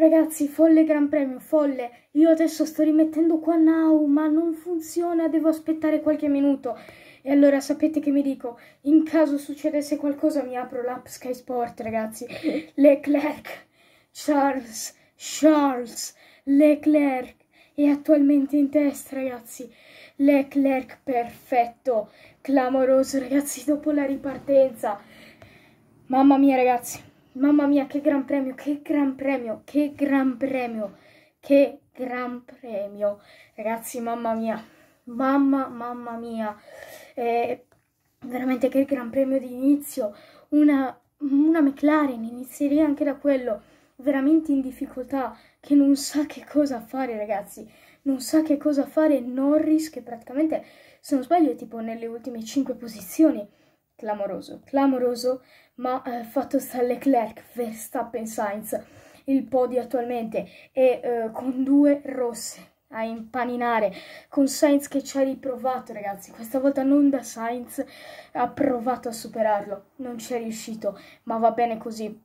Ragazzi, folle gran premio, folle. Io adesso sto rimettendo qua now, ma non funziona, devo aspettare qualche minuto. E allora sapete che mi dico? In caso succedesse qualcosa mi apro l'app Sky Sport, ragazzi. Leclerc, Charles, Charles, Leclerc è attualmente in testa, ragazzi. Leclerc perfetto, clamoroso, ragazzi, dopo la ripartenza. Mamma mia, ragazzi. Mamma mia, che gran premio, che gran premio, che gran premio, che gran premio. Ragazzi, mamma mia, mamma, mamma mia. Eh, veramente che gran premio di inizio. Una, una McLaren, inizierei anche da quello. Veramente in difficoltà, che non sa che cosa fare, ragazzi. Non sa che cosa fare Norris, che praticamente, se non sbaglio, è tipo nelle ultime 5 posizioni. Clamoroso, clamoroso, ma eh, fatto sta Leclerc, Verstappen, Sainz, il podio attualmente e eh, con due rosse a impaninare con Sainz che ci ha riprovato ragazzi questa volta non da Sainz ha provato a superarlo non ci è riuscito ma va bene così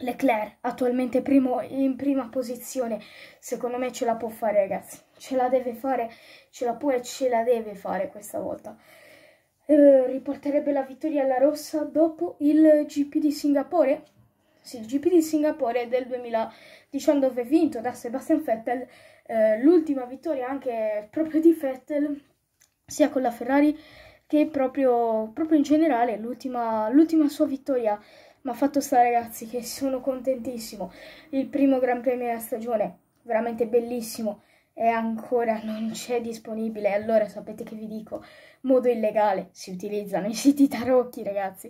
Leclerc attualmente primo, in prima posizione secondo me ce la può fare ragazzi ce la deve fare ce la può e ce la deve fare questa volta eh, riporterebbe la vittoria alla rossa dopo il GP di Singapore? Sì, il GP di Singapore del 2019 vinto da Sebastian Vettel, eh, l'ultima vittoria anche proprio di Vettel, sia con la Ferrari che proprio, proprio in generale, l'ultima, l'ultima sua vittoria. Ma fatto sta ragazzi che sono contentissimo, il primo Gran Premio della stagione, veramente bellissimo e ancora non c'è disponibile. Allora sapete che vi dico, modo illegale, si utilizzano i siti tarocchi ragazzi.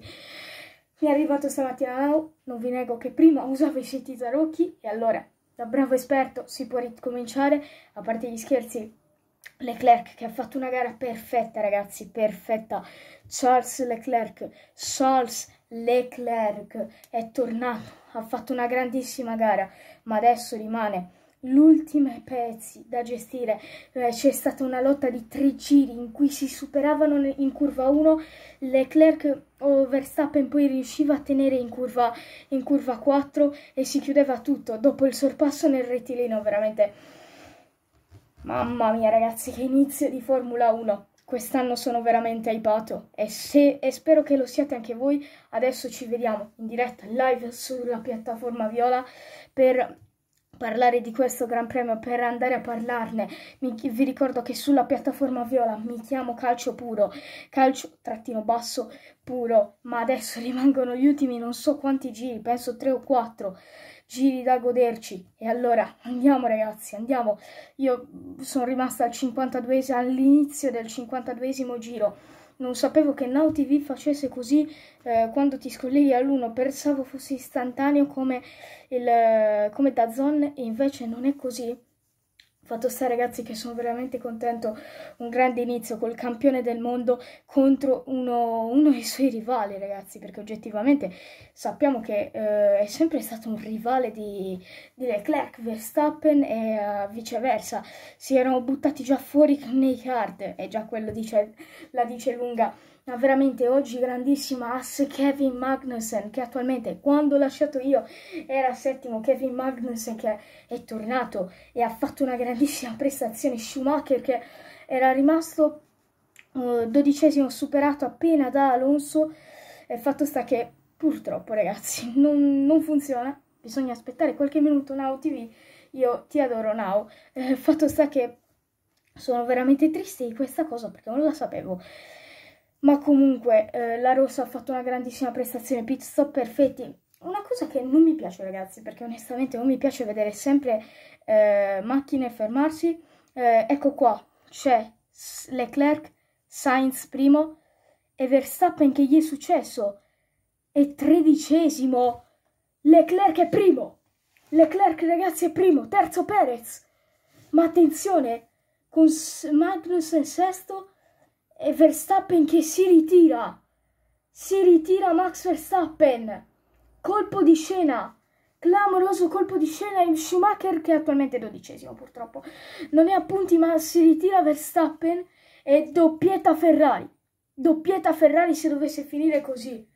Mi è arrivato stamattina now, non vi nego che prima usavo i siti tarocchi e allora da bravo esperto si può ricominciare, a parte gli scherzi. Leclerc che ha fatto una gara perfetta ragazzi, perfetta. Charles Leclerc, Charles Leclerc è tornato, ha fatto una grandissima gara, ma adesso rimane l'ultima pezzi da gestire, eh, c'è stata una lotta di tre giri in cui si superavano in curva 1, Leclerc o Verstappen poi riusciva a tenere in curva, in curva 4 e si chiudeva tutto dopo il sorpasso nel rettilineo, veramente... Mamma mia ragazzi, che inizio di Formula 1! Quest'anno sono veramente hypato e, se, e spero che lo siate anche voi. Adesso ci vediamo in diretta live sulla piattaforma Viola per parlare di questo Gran Premio, per andare a parlarne, mi, vi ricordo che sulla piattaforma Viola mi chiamo Calcio Puro, calcio trattino basso puro, ma adesso rimangono gli ultimi non so quanti giri, penso tre o quattro giri da goderci. E allora andiamo ragazzi, andiamo. Io mm, sono rimasta al 52 all'inizio del 52 giro non sapevo che Now TV facesse così eh, quando ti scolleghi all'uno, pensavo fosse istantaneo come, il, eh, come Dazon e invece non è così. Fatto sta ragazzi che sono veramente contento, un grande inizio col campione del mondo contro uno, uno dei suoi rivali ragazzi, perché oggettivamente sappiamo che eh, è sempre stato un rivale di, di Leclerc, Verstappen e uh, viceversa, si erano buttati già fuori nei card e già quello dice, la dice lunga ma veramente oggi grandissima ass Kevin Magnussen che attualmente quando ho lasciato io era settimo Kevin Magnussen che è tornato e ha fatto una grandissima prestazione Schumacher che era rimasto uh, dodicesimo superato appena da Alonso e fatto sta che purtroppo ragazzi non, non funziona bisogna aspettare qualche minuto Now TV io ti adoro Now eh, fatto sta che sono veramente triste di questa cosa perché non la sapevo ma comunque eh, la Rossa ha fatto una grandissima prestazione, pit stop perfetti. Una cosa che non mi piace ragazzi, perché onestamente non mi piace vedere sempre eh, macchine fermarsi. Eh, ecco qua, c'è Leclerc, Sainz primo e Verstappen che gli è successo. E tredicesimo, Leclerc è primo, Leclerc ragazzi è primo, terzo Perez. Ma attenzione, con Magnussen sesto e Verstappen che si ritira. Si ritira Max Verstappen. Colpo di scena. Clamoroso colpo di scena in Schumacher che attualmente è dodicesimo purtroppo. Non è a punti ma si ritira Verstappen e doppietta Ferrari. Doppietta Ferrari se dovesse finire così.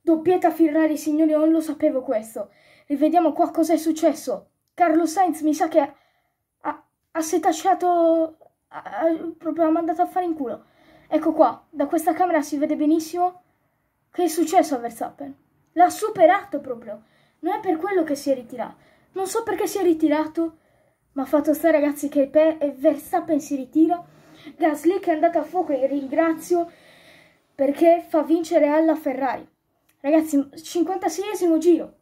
Doppietta Ferrari signori non lo sapevo questo. Rivediamo qua cosa è successo. Carlo Sainz mi sa che ha, ha setacciato... Ha, ha, proprio ha mandato a fare in culo. Ecco qua, da questa camera si vede benissimo che è successo a Verstappen. L'ha superato proprio. Non è per quello che si è ritirato. Non so perché si è ritirato, ma fatto sta ragazzi che Pe Verstappen si ritira. Gasly che è andato a fuoco e ringrazio perché fa vincere alla Ferrari. Ragazzi, 56esimo giro.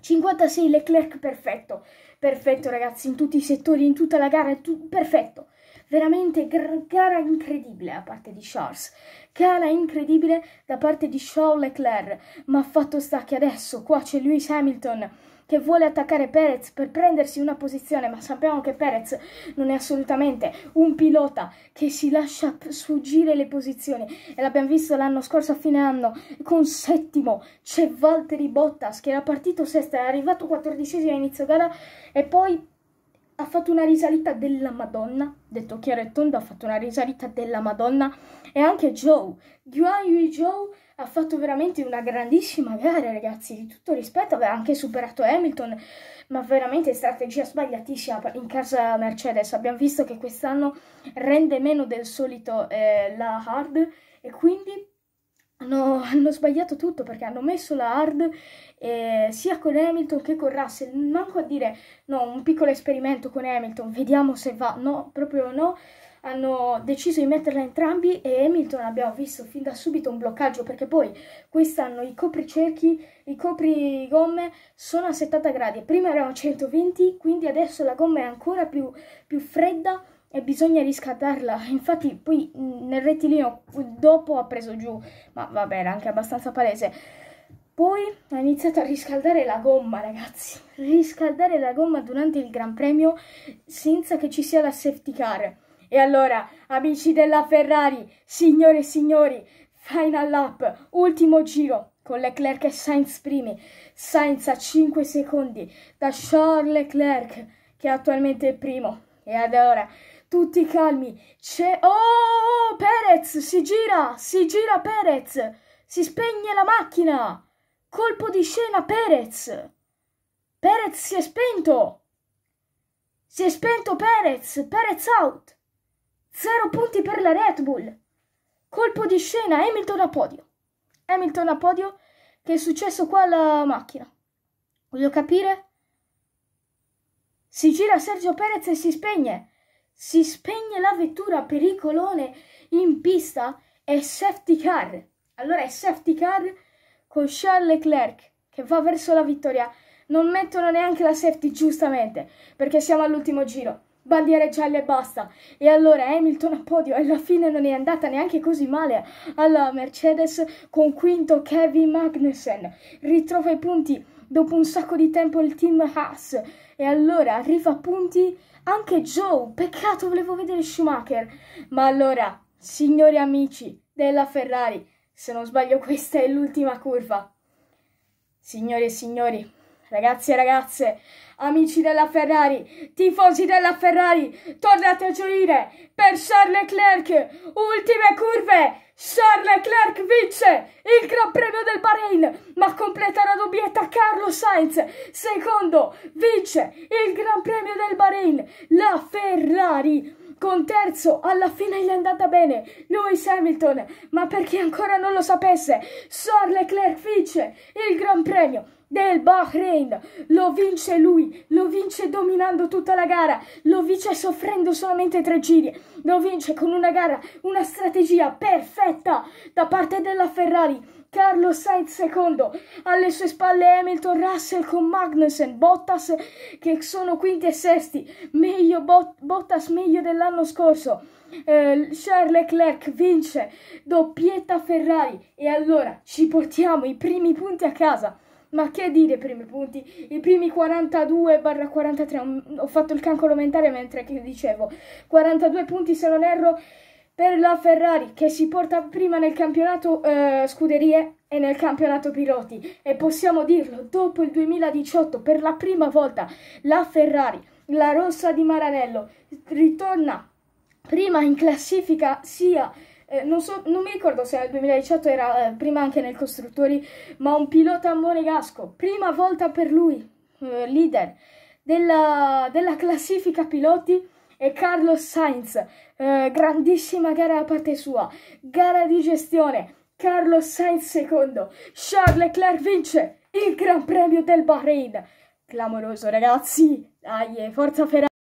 56 Leclerc perfetto. Perfetto ragazzi, in tutti i settori, in tutta la gara, perfetto veramente gara incredibile da parte di Charles, gara incredibile da parte di Charles Leclerc, ma fatto sta che adesso qua c'è Lewis Hamilton che vuole attaccare Perez per prendersi una posizione, ma sappiamo che Perez non è assolutamente un pilota che si lascia sfuggire le posizioni e l'abbiamo visto l'anno scorso a fine anno con settimo c'è Valtteri Bottas che era partito sesto, è arrivato quattordicesimo a inizio gara e poi ha fatto una risalita della Madonna, detto chiaro e tondo, ha fatto una risalita della Madonna e anche Joe, Guan Yui Joe ha fatto veramente una grandissima gara ragazzi, di tutto rispetto, aveva anche superato Hamilton, ma veramente strategia sbagliatissima in casa Mercedes, abbiamo visto che quest'anno rende meno del solito eh, la hard e quindi hanno, hanno sbagliato tutto perché hanno messo la hard eh, sia con Hamilton che con Russell. Manco a dire no, un piccolo esperimento con Hamilton, vediamo se va. No, proprio no. Hanno deciso di metterla entrambi e Hamilton abbiamo visto fin da subito un bloccaggio perché poi quest'anno i copricerchi, i coprigomme sono a 70 gradi. Prima erano 120, quindi adesso la gomma è ancora più, più fredda e bisogna riscattarla. Infatti poi nel rettilineo dopo ha preso giù, ma va bene, anche abbastanza palese. Poi ha iniziato a riscaldare la gomma, ragazzi. Riscaldare la gomma durante il Gran Premio senza che ci sia la safety car. E allora, amici della Ferrari, signore e signori, final lap, ultimo giro, con Leclerc e Sainz primi, Sainz a 5 secondi da Charles Leclerc che è attualmente è primo. E allora tutti calmi. C'è... Oh, Perez, si gira, si gira Perez, si spegne la macchina. Colpo di scena Perez. Perez si è spento. Si è spento Perez, Perez out. Zero punti per la Red Bull. Colpo di scena, Hamilton a podio. Hamilton a podio, che è successo qua alla macchina. Voglio capire? Si gira Sergio Perez e si spegne si spegne la vettura pericolone in pista e safety car. Allora è safety car con Charles Leclerc che va verso la vittoria. Non mettono neanche la safety giustamente perché siamo all'ultimo giro. Bandiere gialle e basta. E allora Hamilton a podio. Alla fine non è andata neanche così male alla Mercedes con quinto Kevin Magnussen. Ritrova i punti dopo un sacco di tempo il team Haas. E allora arriva a punti anche Joe, peccato, volevo vedere Schumacher. Ma allora, signori amici della Ferrari, se non sbaglio questa è l'ultima curva. Signori e signori, ragazzi e ragazze, amici della Ferrari, tifosi della Ferrari, tornate a gioire per Charles Leclerc, ultime curve Charles Leclerc vince il Gran Premio del Bahrain, ma completa la doppietta Carlos Sainz. Secondo, vince il Gran Premio del Bahrain, la Ferrari con terzo alla fine gli è andata bene Lewis Hamilton ma per chi ancora non lo sapesse Charles Leclerc vince il Gran Premio del Bahrain. Lo vince lui, lo vince dominando tutta la gara, lo vince soffrendo solamente tre giri, lo vince con una gara, una strategia perfetta da parte della Ferrari. Carlos Sainz secondo, alle sue spalle Hamilton Russell con Magnussen, Bottas che sono quinti e sesti, meglio Bot Bottas meglio dell'anno scorso, eh, Charles Leclerc vince, doppietta Ferrari e allora ci portiamo i primi punti a casa. Ma che dire i primi punti? I primi 42-43, mm, ho fatto il calcolo mentale mentre dicevo, 42 punti se non erro per la Ferrari che si porta prima nel campionato eh, scuderie e nel campionato piloti e possiamo dirlo dopo il 2018 per la prima volta la Ferrari la rossa di Maranello ritorna prima in classifica sia eh, non, so, non, mi ricordo se nel 2018 era eh, prima anche nel costruttori, ma un pilota monegasco, prima volta per lui, eh, leader della, della, classifica piloti, e Carlos Sainz, eh, grandissima gara da parte sua, gara di gestione, Carlos Sainz secondo, Charles Leclerc vince il Gran Premio del Bahrain, clamoroso ragazzi, dai, eh, forza Ferrari!